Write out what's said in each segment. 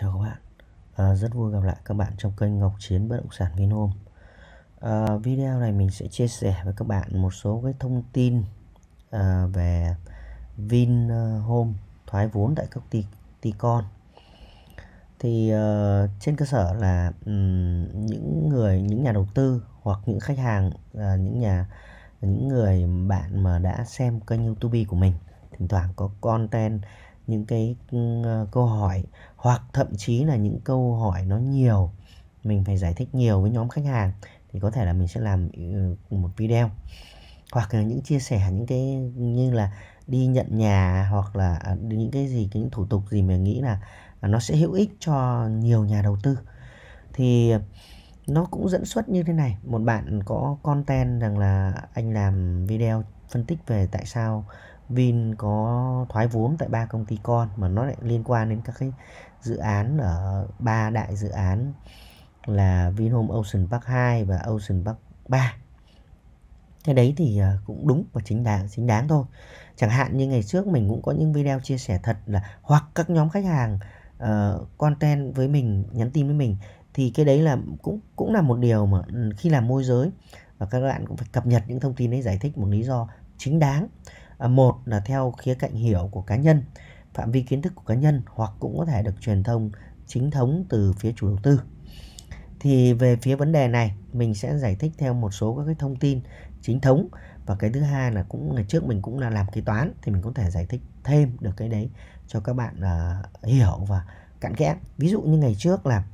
Chào các bạn, à, rất vui gặp lại các bạn trong kênh Ngọc Chiến Bất Động Sản Vinhome à, Video này mình sẽ chia sẻ với các bạn một số cái thông tin à, về Vinhome thoái vốn tại các ty, ty con Thì à, trên cơ sở là um, những người, những nhà đầu tư hoặc những khách hàng, à, những nhà những người bạn mà đã xem kênh youtube của mình thỉnh thoảng có content những cái ừ, ờ, câu hỏi hoặc thậm chí là những câu hỏi nó nhiều mình phải giải thích nhiều với nhóm khách hàng thì có thể là mình sẽ làm ừ, một video hoặc là những chia sẻ những cái như là đi nhận nhà hoặc là à, những cái gì những thủ tục gì mình nghĩ là à, nó sẽ hữu ích cho nhiều nhà đầu tư thì nó cũng dẫn xuất như thế này một bạn có content rằng là anh làm video phân tích về tại sao Vin có thoái vốn tại ba công ty con mà nó lại liên quan đến các cái dự án ở ba đại dự án là Vinhome Ocean Park 2 và Ocean Park 3 cái đấy thì ờ, cũng đúng và chính đáng chính đáng thôi chẳng hạn như ngày trước mình cũng có những video chia sẻ thật là hoặc các nhóm khách hàng uh, content với mình nhắn tin với mình thì cái đấy là cũng cũng là một điều mà ừ, khi làm môi giới và các bạn cũng phải cập nhật những thông tin đấy giải thích một lý do chính đáng À, một là theo khía cạnh hiểu của cá nhân phạm vi kiến thức của cá nhân hoặc cũng có thể được truyền thông chính thống từ phía chủ đầu tư thì về phía vấn đề này mình sẽ giải thích theo một số các cái thông tin chính thống và cái thứ hai là cũng ngày trước mình cũng là làm kế toán thì mình có thể giải thích thêm được cái đấy cho các bạn uh, hiểu và cặn kẽ ví dụ như ngày trước là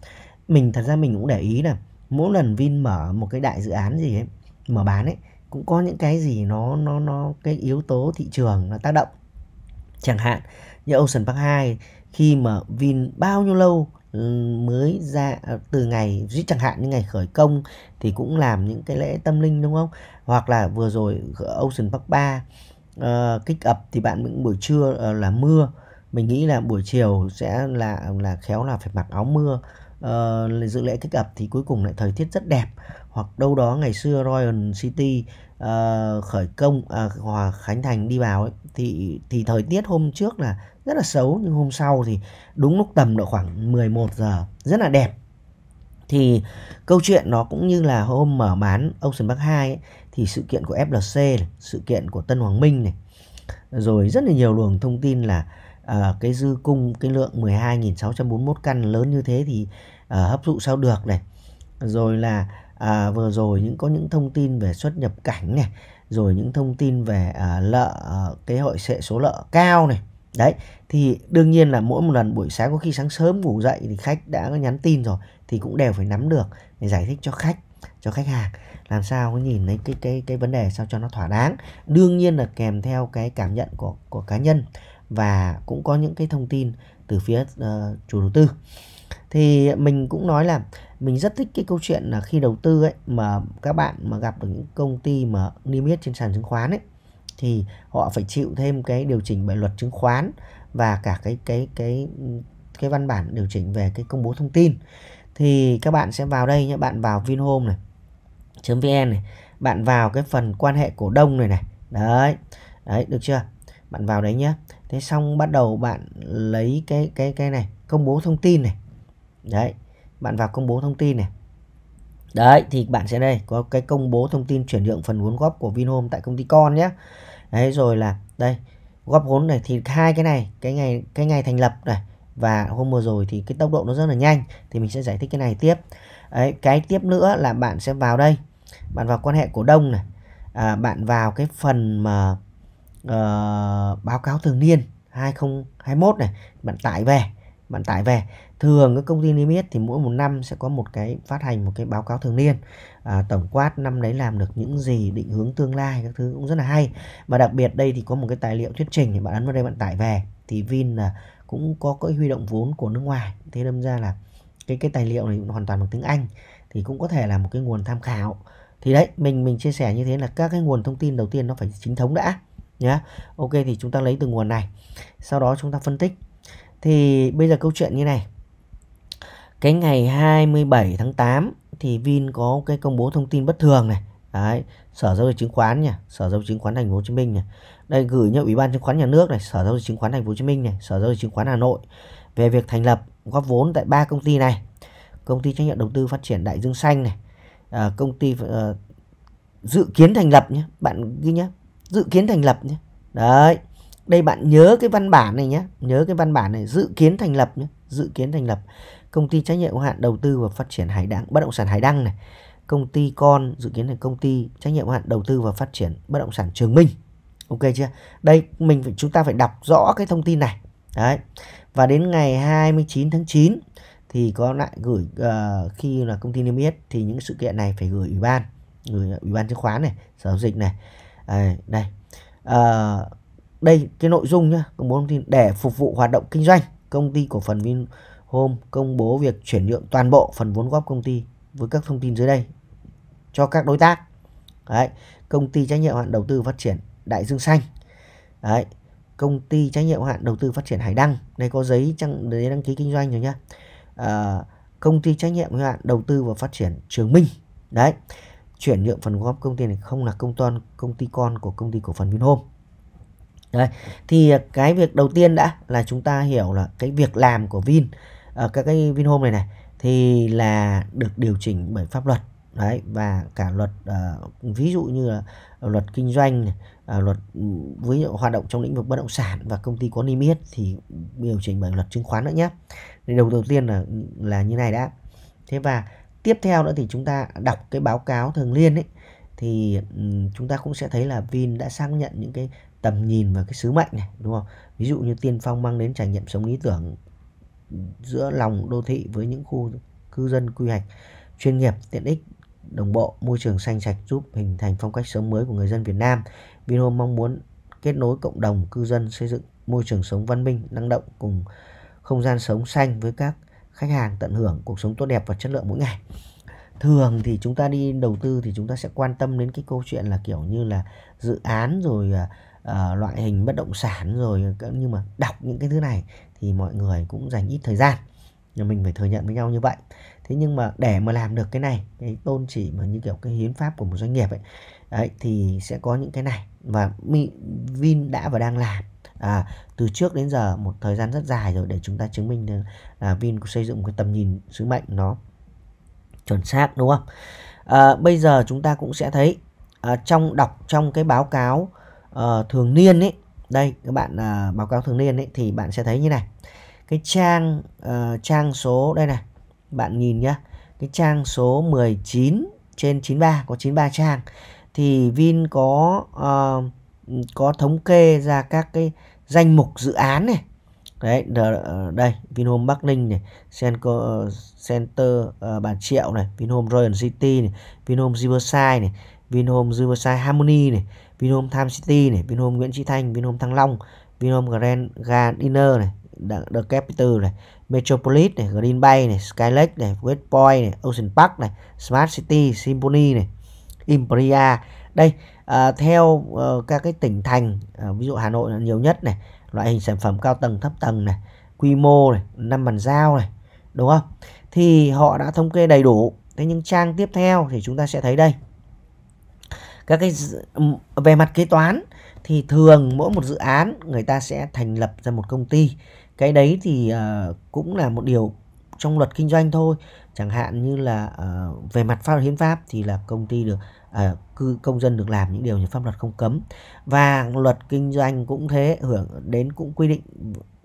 mình thật ra mình cũng để ý là mỗi lần Vin mở một cái đại dự án gì ấy mở bán ấy cũng có những cái gì nó nó nó cái yếu tố thị trường nó tác động chẳng hạn như Ocean Park 2 khi mà Vin bao nhiêu lâu mới ra à, từ ngày chẳng hạn những ngày khởi công thì cũng làm những cái lễ tâm linh đúng không hoặc là vừa rồi ờ, Ocean Park 3 uh, ờ, kích ập thì bạn những buổi trưa uh, là mưa mình nghĩ là buổi chiều sẽ là là khéo là phải mặc áo mưa uh, dự lễ thích cập thì cuối cùng lại thời tiết rất đẹp hoặc đâu đó ngày xưa Royal City uh, khởi công uh, hòa khánh thành đi vào ấy, thì thì thời tiết hôm trước là rất là xấu nhưng hôm sau thì đúng lúc tầm độ khoảng 11 giờ rất là đẹp thì câu chuyện nó cũng như là hôm mở bán Ocean Park 2 ấy, thì sự kiện của FLC này, sự kiện của Tân Hoàng Minh này rồi rất là nhiều luồng thông tin là uh, cái dư cung cái lượng 12.641 căn lớn như thế thì uh, hấp thụ sao được này rồi là à, vừa rồi những có những thông tin về xuất nhập cảnh này rồi những thông tin về à, lợ ờ, cái hội sệ số lợ cao này đấy thì đương nhiên là mỗi một lần buổi sáng có khi sáng sớm ngủ dậy thì khách đã có nhắn tin rồi thì cũng đều phải nắm được để giải thích cho khách cho khách hàng làm sao có nhìn thấy cái cái cái vấn đề sao cho nó thỏa đáng đương nhiên là kèm theo cái cảm nhận của của cá nhân và cũng có những cái thông tin từ phía uh, chủ đầu tư thì mình cũng nói là mình rất thích cái câu chuyện là khi đầu tư ấy mà các bạn mà gặp được những công ty mà niêm yết trên sàn chứng khoán ấy thì họ phải chịu thêm cái điều chỉnh bởi luật chứng khoán và cả cái cái cái cái văn bản điều chỉnh về cái công bố thông tin thì các bạn sẽ vào đây nhé bạn vào vinhome này vn này bạn vào cái phần quan hệ cổ đông này này đấy đấy được chưa bạn vào đấy nhé thế xong bắt đầu bạn lấy cái cái cái này công bố thông tin này đấy bạn vào công bố thông tin này đấy thì bạn sẽ đây có cái công bố thông tin chuyển nhượng phần vốn góp của Vinhome tại công ty con nhé đấy rồi là đây góp vốn này thì hai cái này cái ngày cái ngày thành lập này và hôm vừa rồi thì cái tốc độ nó rất là nhanh thì mình sẽ giải thích cái này tiếp đấy, cái tiếp nữa là bạn sẽ vào đây bạn vào quan hệ cổ đông này à, bạn vào cái phần mà uh, báo cáo thường niên 2021 này bạn tải về bạn tải về thường các công ty niêm yết thì mỗi một năm sẽ có một cái phát hành một cái báo cáo thường niên à, tổng quát năm đấy làm được những gì định hướng tương lai các thứ cũng rất là hay và đặc biệt đây thì có một cái tài liệu thuyết trình thì bạn ấn vào đây bạn tải về thì Vin là cũng có cái huy động vốn của nước ngoài thế đâm ra là cái cái tài liệu này hoàn toàn bằng tiếng Anh thì cũng có thể là một cái nguồn tham khảo thì đấy mình mình chia sẻ như thế là các cái nguồn thông tin đầu tiên nó phải chính thống đã nhé ok thì chúng ta lấy từ nguồn này sau đó chúng ta phân tích thì bây giờ câu chuyện như này cái ngày 27 tháng 8 thì Vin có cái công bố thông tin bất thường này Đấy, Sở giao dịch chứng khoán nhỉ, Sở giao dịch chứng khoán Thành phố Hồ Chí Minh này, Đây gửi nhau Ủy ban chứng khoán nhà nước này, Sở giao dịch chứng khoán Thành phố Hồ Chí Minh này, Sở giao dịch chứng khoán Hà Nội về việc thành lập góp vốn tại ba công ty này. Công ty trách nhiệm đầu tư phát triển Đại Dương Xanh này, à, công ty à, dự kiến thành lập nhé, bạn ghi nhé, dự kiến thành lập nhé đấy đây bạn nhớ cái văn bản này nhé nhớ cái văn bản này dự kiến thành lập nhé dự kiến thành lập công ty trách nhiệm hữu hạn đầu tư và phát triển hải đăng bất động sản hải đăng này công ty con dự kiến là công ty trách nhiệm hữu hạn đầu tư và phát triển bất động sản trường minh ok chưa đây mình phải chúng ta phải đọc rõ cái thông tin này đấy và đến ngày 29 tháng 9 thì có lại gửi uh, khi là công ty niêm yết thì những sự kiện này phải gửi ủy ban gửi ủy ban chứng khoán này sở giao dịch này à, đây à, đây cái nội dung nhá công bố thông tin để phục vụ hoạt động kinh doanh công ty cổ phần Vinhome công bố việc chuyển nhượng toàn bộ phần vốn góp công ty với các thông tin dưới đây cho các đối tác Đấy, công ty trách nhiệm hạn đầu tư phát triển Đại Dương Xanh Đấy, công ty trách nhiệm hạn đầu tư phát triển Hải Đăng đây có giấy đăng, giấy đăng ký kinh doanh rồi nhá à, công ty trách nhiệm hạn đầu tư và phát triển Trường Minh đấy chuyển nhượng phần góp công ty này không là công toàn công ty con của công ty cổ phần Vinhome. Đấy, thì cái việc đầu tiên đã là chúng ta hiểu là cái việc làm của Vin ở ờ, các cái Vinhome này này thì là được điều chỉnh bởi pháp luật đấy và cả luật uh, ví dụ như là luật kinh doanh uh, luật với hoạt động trong lĩnh vực bất động sản và công ty có niêm yết thì điều chỉnh bởi luật chứng khoán nữa nhé. Điều đầu tiên là là như này đã. Thế và tiếp theo nữa thì chúng ta đọc cái báo cáo thường liên ấy thì ừ, chúng ta cũng sẽ thấy là Vin đã xác nhận những cái tầm nhìn và cái sứ mệnh này đúng không ví dụ như tiên phong mang đến trải nghiệm sống lý tưởng giữa lòng đô thị với những khu cư dân quy hoạch chuyên nghiệp tiện ích đồng bộ môi trường xanh sạch giúp hình thành phong cách sống mới của người dân Việt Nam Vinhome mong muốn kết nối cộng đồng cư dân xây dựng môi trường sống văn minh năng động cùng không gian sống xanh với các khách hàng tận hưởng cuộc sống tốt đẹp và chất lượng mỗi ngày thường thì chúng ta đi đầu tư thì chúng ta sẽ quan tâm đến cái câu chuyện là kiểu như là dự án rồi uh, loại hình bất động sản rồi nhưng mà đọc những cái thứ này thì mọi người cũng dành ít thời gian nhưng mình phải thừa nhận với nhau như vậy thế nhưng mà để mà làm được cái này cái tôn chỉ mà như kiểu cái hiến pháp của một doanh nghiệp ấy Đấy, thì sẽ có những cái này và Vin đã và đang làm à, từ trước đến giờ một thời gian rất dài rồi để chúng ta chứng minh là Vin xây dựng một cái tầm nhìn sứ mệnh nó chuẩn xác đúng không? À, bây giờ chúng ta cũng sẽ thấy à, trong đọc trong cái báo cáo à, thường niên ấy đây các bạn à, báo cáo thường niên ấy thì bạn sẽ thấy như này cái trang à, trang số đây này bạn nhìn nhá cái trang số 19 trên 93 có 93 trang thì Vin có uh, có thống kê ra các cái danh mục dự án này đấy ờ, đây Vinhome Bắc Ninh này Senco Center uh, Bà Triệu này Vinhome Royal City này Vinhome Riverside này Vinhome Riverside Harmony này Vinhome Time City này Vinhome Nguyễn Chí Thanh Vinhome Thăng Long Vinhome Grand Gardiner này The, Capital này Metropolis này Green Bay này Sky Lake này West Point này Ocean Park này Smart City Symphony này Imperia đây à, theo à, các cái tỉnh thành à, ví dụ Hà Nội là nhiều nhất này loại hình sản phẩm cao tầng thấp tầng này quy mô này năm bàn giao này đúng không thì họ đã thống kê đầy đủ thế nhưng trang tiếp theo thì chúng ta sẽ thấy đây các cái về mặt kế toán thì thường mỗi một dự án người ta sẽ thành lập ra một công ty cái đấy thì uh, cũng là một điều trong luật kinh doanh thôi chẳng hạn như là uh, về mặt pháp hiến pháp thì là công ty được Ờ, cư công dân được làm những điều như pháp luật không cấm và luật kinh doanh cũng thế hưởng đến cũng quy định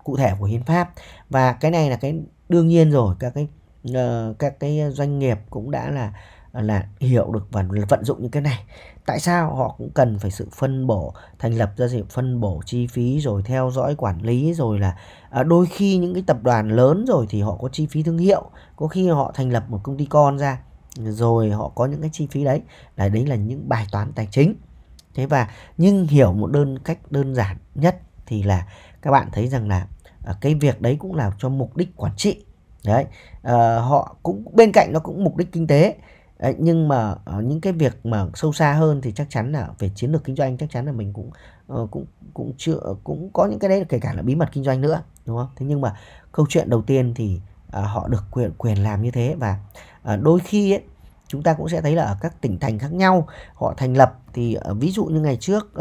cụ thể của hiến pháp và cái này là cái đương nhiên rồi các cái ờ, các cái doanh nghiệp cũng đã là là hiểu được và vận dụng những cái này tại sao họ cũng cần phải sự phân bổ thành lập ra sự phân bổ chi phí rồi theo dõi quản lý rồi là ờ, đôi khi những cái tập đoàn lớn rồi thì họ có chi phí thương hiệu có khi họ thành lập một công ty con ra rồi họ có những cái chi phí đấy là đấy là những bài toán tài chính thế và nhưng hiểu một đơn cách đơn giản nhất thì là các bạn thấy rằng là à, cái việc đấy cũng là cho mục đích quản trị đấy à, họ cũng bên cạnh nó cũng mục đích kinh tế Đấy, nhưng mà ờ, những cái việc mà sâu xa hơn thì chắc chắn là về chiến lược kinh doanh chắc chắn là mình cũng ờ, cũng cũng chưa cũng có những cái đấy kể cả là bí mật kinh doanh nữa đúng không thế nhưng mà câu chuyện đầu tiên thì uh, họ được quyền quyền làm như thế và à, đôi khi ấy, chúng ta cũng sẽ thấy là ở các tỉnh thành khác nhau họ thành lập thì ờ, ví dụ như ngày trước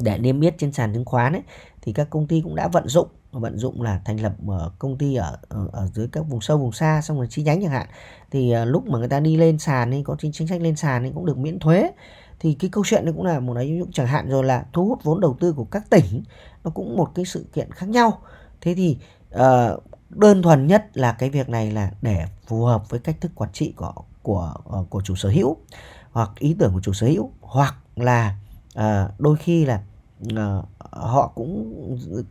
để niêm yết trên sàn chứng khoán ấy, thì các công ty cũng đã vận dụng vận dụng là thành lập ờ, công ty ở ở dưới các vùng sâu vùng xa xong rồi chi nhánh chẳng hạn thì lúc mà người ta đi lên sàn ấy có chính sách lên sàn thì cũng được miễn thuế thì cái câu chuyện này cũng là một ví dụ chẳng hạn rồi là thu hút vốn đầu tư của các tỉnh nó cũng một cái sự kiện khác nhau thế thì uh, đơn thuần nhất là cái việc này là để phù hợp với cách thức quản trị của của ờ, của chủ sở hữu hoặc ý tưởng của chủ sở hữu hoặc là à, đôi khi là à, họ cũng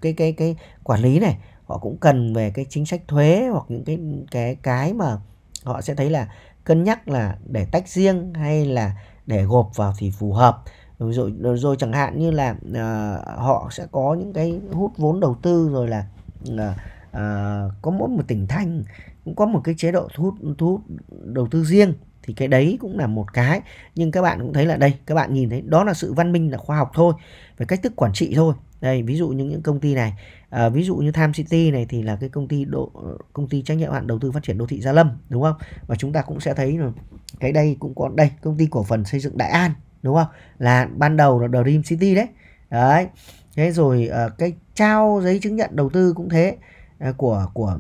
cái cái cái quản lý này họ cũng cần về cái chính sách thuế hoặc những cái cái cái mà họ sẽ thấy là cân nhắc là để tách riêng hay là để gộp vào thì phù hợp rồi rồi chẳng hạn như là uh, họ sẽ có những cái hút vốn đầu tư rồi là uh, Ờ, có mỗi một tỉnh thành cũng có một cái chế độ thu hút thu hút đầu tư riêng thì cái đấy cũng là một cái nhưng các bạn cũng thấy là đây các bạn nhìn thấy đó là sự văn minh là khoa học thôi về cách thức quản trị thôi đây ví dụ như những công ty này à, ví dụ như Tham City này thì là cái công ty độ công ty trách nhiệm hạn đầu tư phát triển đô thị Gia Lâm đúng không và chúng ta cũng sẽ thấy là cái đây cũng có đây công ty cổ phần xây dựng Đại An đúng không là ban đầu là Dream City đấy đấy thế rồi à, cái trao giấy chứng nhận đầu tư cũng thế Ờ, của của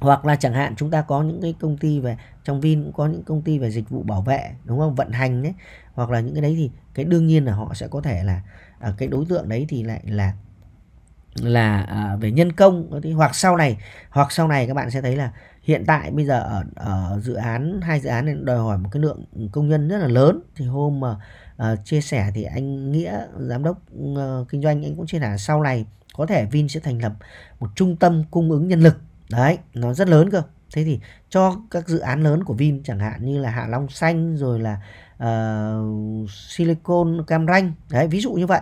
hoặc là chẳng hạn chúng ta có những cái công ty về trong Vin cũng có những công ty về dịch vụ bảo vệ đúng không vận hành đấy hoặc là những cái đấy thì cái đương nhiên là họ sẽ có thể là ở ờ, cái đối tượng đấy thì lại là là à, về nhân công hoặc sau này hoặc sau này các bạn sẽ thấy là hiện tại bây giờ ở, ở dự án hai dự án này đòi hỏi một cái lượng công nhân rất là lớn thì hôm mà uh, chia sẻ thì anh nghĩa giám đốc uh, kinh doanh anh cũng chia sẻ sau này có thể Vin sẽ thành lập một trung tâm cung ứng nhân lực đấy nó rất lớn cơ thế thì cho các dự án lớn của Vin chẳng hạn như là Hạ Long Xanh rồi là uh, Silicon Cam Ranh đấy ví dụ như vậy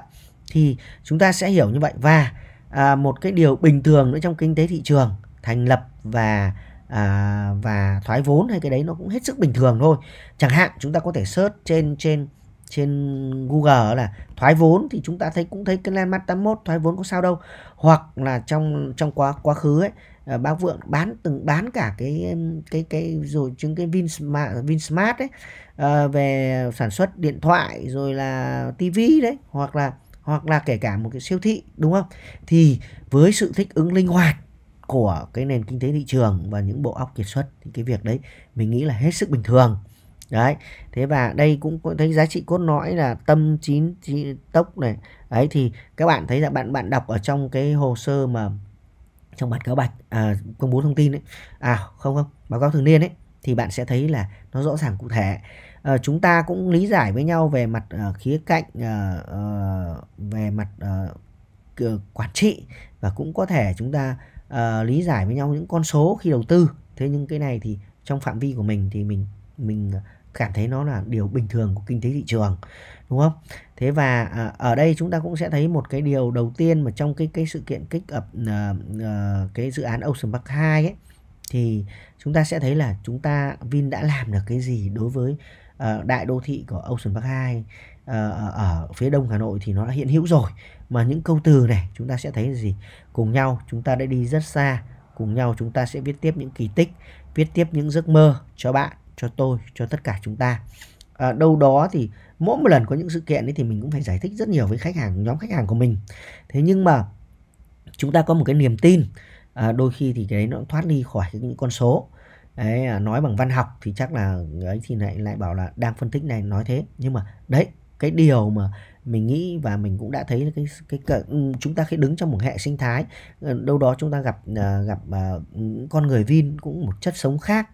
thì chúng ta sẽ hiểu như vậy và uh, một cái điều bình thường nữa trong kinh tế thị trường thành lập và à, và thoái vốn hay cái đấy nó cũng hết sức bình thường thôi chẳng hạn chúng ta có thể search trên trên trên Google là thoái vốn thì chúng ta thấy cũng thấy cái landmark 81 thoái vốn có sao đâu hoặc là trong trong quá quá khứ ấy ờ, bác vượng bán từng bán cả cái cái cái rồi chứng cái Vinsmart Vinsmart ấy ờ, về sản xuất điện thoại rồi là tivi đấy hoặc là hoặc là kể cả một cái siêu thị đúng không thì với sự thích ứng linh hoạt của cái nền kinh tế thị trường và những bộ óc kiệt xuất thì cái việc đấy mình nghĩ là hết sức bình thường đấy thế và đây cũng thấy giá trị cốt lõi là tâm chín, chín tốc này ấy thì các bạn thấy là bạn bạn đọc ở trong cái hồ sơ mà trong bản cáo bạch à, công bố thông tin đấy à không không báo cáo thường niên ấy thì bạn sẽ thấy là nó rõ ràng cụ thể à, chúng ta cũng lý giải với nhau về mặt uh, khía cạnh uh, uh, về mặt uh, quản trị và cũng có thể chúng ta uh, lý giải với nhau những con số khi đầu tư thế nhưng cái này thì trong phạm vi của mình thì mình mình cảm thấy nó là điều bình thường của kinh tế thị trường đúng không thế và à, ở đây chúng ta cũng sẽ thấy một cái điều đầu tiên mà trong cái cái sự kiện kích ập à, à, cái dự án Ocean Park 2 ấy thì chúng ta sẽ thấy là chúng ta Vin đã làm được cái gì đối với uh, đại đô thị của Ocean Park 2 uh, ờ, ở phía đông Hà Nội thì nó đã hiện hữu rồi mà những câu từ này chúng ta sẽ thấy là gì cùng nhau chúng ta đã đi rất xa cùng nhau chúng ta sẽ viết tiếp những kỳ tích viết tiếp những giấc mơ cho bạn cho tôi cho tất cả chúng ta à, đâu đó thì mỗi một lần có những sự kiện ấy thì mình cũng phải giải thích rất nhiều với khách hàng nhóm khách hàng của mình thế nhưng mà chúng ta có một cái niềm tin à, đôi khi thì cái đấy nó thoát ly khỏi những con số đấy, à, nói bằng văn học thì chắc là ấy thì lại lại bảo là đang phân tích này nói thế nhưng mà đấy cái điều mà mình nghĩ và mình cũng đã thấy cái cái, cái ừ, chúng ta khi đứng trong một hệ sinh thái ờ, đâu đó chúng ta gặp à, gặp à, con người Vin cũng một chất sống khác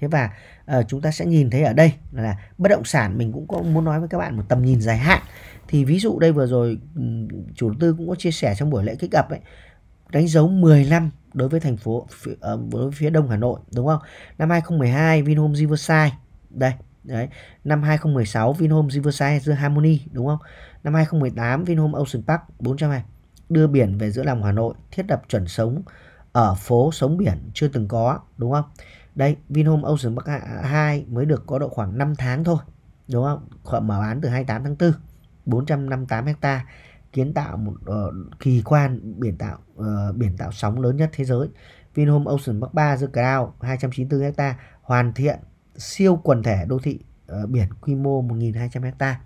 thế và Ờ, chúng ta sẽ nhìn thấy ở đây là bất động sản mình cũng có muốn nói với các bạn một tầm nhìn dài hạn thì ví dụ đây vừa rồi chủ đầu tư cũng có chia sẻ trong buổi lễ kích up ấy đánh dấu 10 năm đối với thành phố ờ, đối với phía đông Hà Nội đúng không? Năm 2012 Vinhome Riverside đây đấy năm 2016 Vinhome Riverside giữa Harmony đúng không? Năm 2018 Vinhome Ocean Park 400 này đưa biển về giữa lòng Hà Nội thiết lập chuẩn sống ở phố sống biển chưa từng có đúng không? Đây, Vinhome Ocean Bắc Hạ 2 mới được có độ khoảng 5 tháng thôi. Đúng không? Khoảng mở bán từ 28 tháng 4, 458 hecta kiến tạo một uh, kỳ quan biển tạo uh, biển tạo sóng lớn nhất thế giới. Vinhome Ocean Bắc 3 The Crown 294 hecta hoàn thiện siêu quần thể đô thị uh, biển quy mô 1.200 hecta.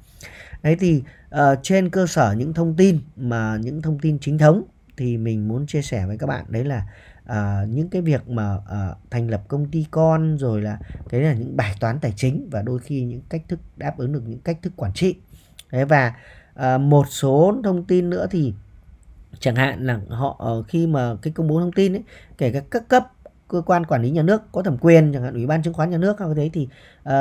Đấy thì uh, trên cơ sở những thông tin mà những thông tin chính thống thì mình muốn chia sẻ với các bạn đấy là uh, những cái việc mà uh, thành lập công ty con rồi là cái là những bài toán tài chính và đôi khi những cách thức đáp ứng được những cách thức quản trị đấy và uh, một số thông tin nữa thì chẳng hạn là họ khi mà cái công bố thông tin ấy, kể các các cấp cơ quan quản lý nhà nước có thẩm quyền chẳng hạn ủy ban chứng khoán nhà nước hay thế thì uh,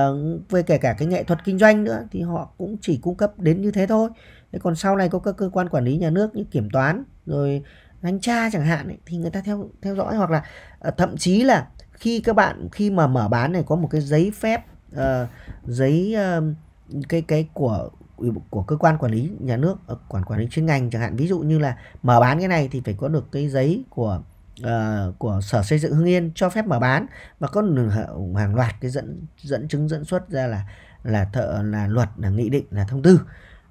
về kể cả cái nghệ thuật kinh doanh nữa thì họ cũng chỉ cung cấp đến như thế thôi Thế còn sau này có các cơ quan quản lý nhà nước như kiểm toán rồi thanh tra chẳng hạn ấy, thì người ta theo theo dõi hoặc là ờ, thậm chí là khi các bạn khi mà mở bán này có một cái giấy phép uh, giấy uh, cái cái của của cơ quan quản lý nhà nước quản quản lý chuyên ngành chẳng hạn ví dụ như là mở bán cái này thì phải có được cái giấy của uh, của sở xây dựng hưng yên cho phép mở bán và có hàng loạt cái dẫn dẫn chứng dẫn xuất ra là là thợ là luật là nghị định là thông tư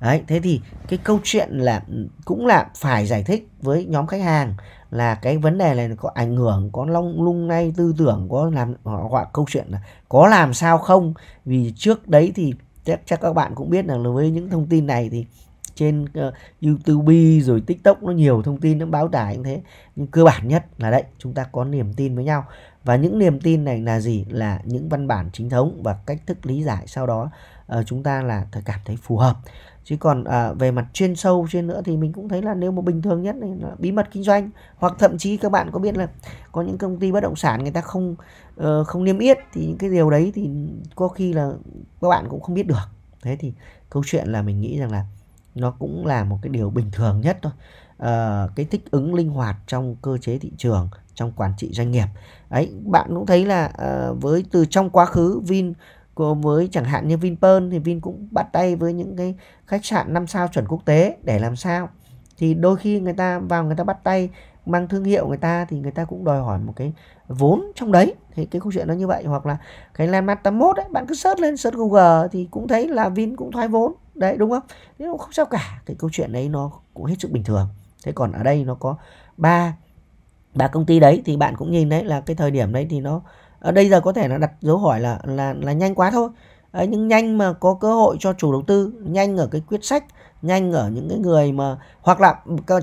Đấy, thế thì cái câu chuyện là ừ, cũng là phải giải thích với nhóm khách hàng là cái vấn đề này có ảnh hưởng có long lung nay tư tưởng có làm họ gọi câu chuyện là có làm sao không vì trước đấy thì chắc, chắc các bạn cũng biết là với những thông tin này thì trên uh, YouTube rồi TikTok nó nhiều thông tin nó báo tải như thế nhưng cơ bản nhất là đấy chúng ta có niềm tin với nhau và những niềm tin này là gì là những văn bản chính thống và cách thức lý giải sau đó uh, chúng ta là cảm thấy phù hợp chứ còn à, về mặt chuyên sâu chuyên nữa thì mình cũng thấy là nếu mà bình thường nhất này là bí mật kinh doanh hoặc thậm chí các bạn có biết là có những công ty bất động sản người ta không uh, không niêm yết thì những cái điều đấy thì có khi là các bạn cũng không biết được thế thì câu chuyện là mình nghĩ rằng là nó cũng là một cái điều bình thường nhất thôi uh, cái thích ứng linh hoạt trong cơ chế thị trường trong quản trị doanh nghiệp ấy bạn cũng thấy là uh, với từ trong quá khứ Vin với chẳng hạn như Vinpearl thì Vin cũng bắt tay với những cái khách sạn 5 sao chuẩn quốc tế để làm sao thì đôi khi người ta vào người ta bắt tay mang thương hiệu người ta thì người ta cũng đòi hỏi một cái vốn trong đấy thì cái câu chuyện nó như vậy hoặc là cái landmark 81 ấy bạn cứ search lên search google thì cũng thấy là vin cũng thoái vốn đấy đúng không nhưng không sao cả cái câu chuyện đấy nó cũng hết sức bình thường thế còn ở đây nó có ba ba công ty đấy thì bạn cũng nhìn đấy là cái thời điểm đấy thì nó ở đây giờ có thể là đặt dấu hỏi là là là nhanh quá thôi Đấy, nhưng nhanh mà có cơ hội cho chủ đầu tư nhanh ở cái quyết sách nhanh ở những cái người mà hoặc là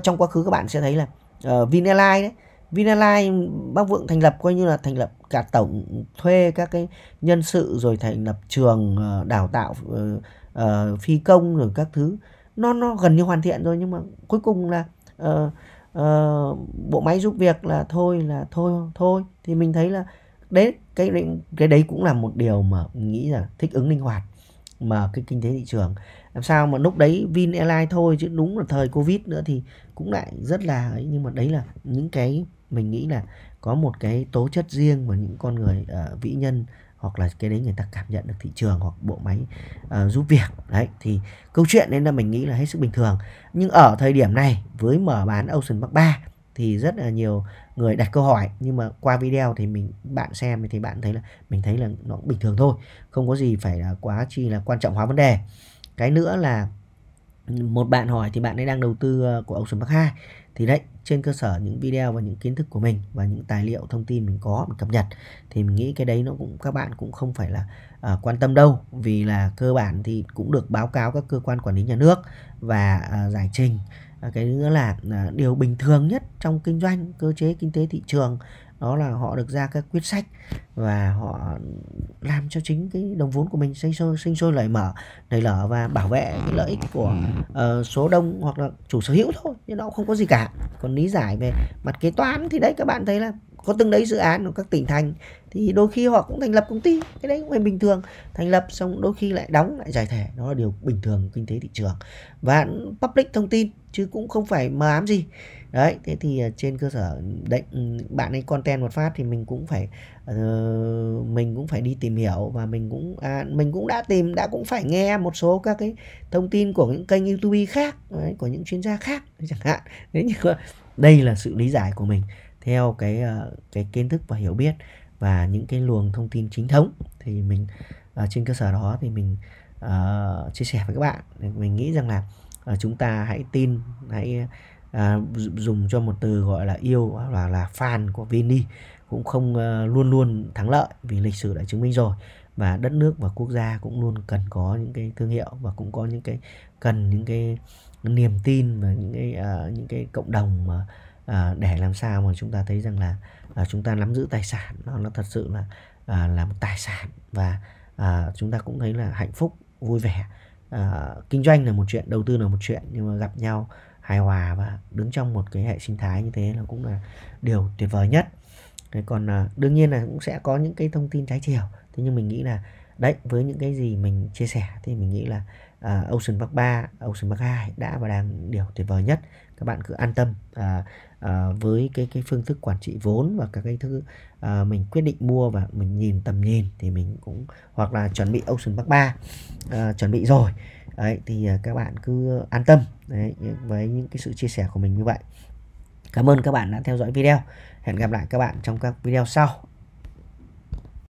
trong quá khứ các bạn sẽ thấy là uh, ờ, Vinalines đấy Vinalines bác Vượng thành lập coi như là thành lập cả tổng thuê các cái nhân sự rồi thành lập trường uh, đào tạo uh, uh, phi công rồi các thứ nó nó gần như hoàn thiện rồi nhưng mà cuối cùng là uh, uh, bộ máy giúp việc là thôi là thôi thôi thì mình thấy là đấy cái cái đấy cũng là một điều mà nghĩ là thích ứng linh hoạt mà cái kinh tế thị trường làm sao mà lúc đấy Vin Airlines thôi chứ đúng là thời Covid nữa thì cũng lại rất là ấy nhưng mà đấy là những cái mình nghĩ là có một cái tố chất riêng mà những con người uh, vĩ nhân hoặc là cái đấy người ta cảm nhận được thị trường hoặc bộ máy uh, giúp việc đấy thì câu chuyện nên là mình nghĩ là hết sức bình thường nhưng ở thời điểm này với mở bán Ocean Park 3 thì rất là nhiều người đặt câu hỏi nhưng mà qua video thì mình bạn xem thì bạn thấy là mình thấy là nó bình thường thôi không có gì phải là quá chi là quan trọng hóa vấn đề cái nữa là một bạn hỏi thì bạn ấy đang đầu tư ờ, của Ocean Park hai thì đấy trên cơ sở những video và những kiến thức của mình và những tài liệu thông tin mình có mình cập nhật thì mình nghĩ cái đấy nó cũng các bạn cũng không phải là uh, quan tâm đâu vì là cơ bản thì cũng được báo cáo các cơ quan quản lý nhà nước và uh, giải trình Ờ, cái nữa là à, điều bình thường nhất trong kinh doanh cơ chế kinh tế thị trường đó là họ được ra các quyết sách và họ làm cho chính cái đồng vốn của mình sinh sôi sinh sôi lợi mở nảy lở và bảo vệ cái lợi ích của uh, số đông hoặc là chủ sở hữu thôi nhưng nó không có gì cả còn lý giải về mặt kế toán thì đấy các bạn thấy là có từng đấy dự án của các tỉnh thành thì đôi khi họ cũng thành lập công ty cái đấy cũng là bình thường thành lập xong đôi khi lại đóng lại giải thể đó là điều bình thường kinh tế thị trường và public thông tin chứ cũng không phải mờ ám gì đấy thế thì à, trên cơ sở đấy ừ, bạn ấy content một phát thì mình cũng phải uh, mình cũng phải đi tìm hiểu và mình cũng à, mình cũng đã tìm đã cũng phải nghe một số các cái thông tin của những kênh youtube khác đấy, của những chuyên gia khác chẳng hạn đấy như đây là sự lý giải của mình theo cái ờ, cái kiến thức và hiểu biết và những cái luồng thông tin chính thống thì mình uh, trên cơ sở đó thì mình uh, chia sẻ với các bạn mình nghĩ rằng là uh, chúng ta hãy tin hãy uh, dùng cho một từ gọi là yêu hoặc là, là fan của Vini cũng không uh, luôn luôn thắng lợi vì lịch sử đã chứng minh rồi và đất nước và quốc gia cũng luôn cần có những cái thương hiệu và cũng có những cái cần những cái niềm tin và những cái uh, những cái cộng đồng mà uh, À, để làm sao mà chúng ta thấy rằng là à, chúng ta nắm giữ tài sản nó nó thật sự là à, là một tài sản và à, chúng ta cũng thấy là hạnh phúc vui vẻ à, kinh doanh là một chuyện đầu tư là một chuyện nhưng mà gặp nhau hài hòa và đứng trong một cái hệ sinh thái như thế là cũng là điều tuyệt vời nhất thế còn à, đương nhiên là cũng sẽ có những cái thông tin trái chiều thế nhưng mình nghĩ là đấy với những cái gì mình chia sẻ thì mình nghĩ là uh, Ocean Park 3, Ocean Park 2 đã và đang điều tuyệt vời nhất các bạn cứ an tâm à, à, với cái cái phương thức quản trị vốn và các cái thứ à, mình quyết định mua và mình nhìn tầm nhìn thì mình cũng hoặc là chuẩn bị Ocean Park 3 à, chuẩn bị rồi đấy thì à, các bạn cứ an tâm đấy, với những cái sự chia sẻ của mình như vậy cảm ơn các bạn đã theo dõi video hẹn gặp lại các bạn trong các video sau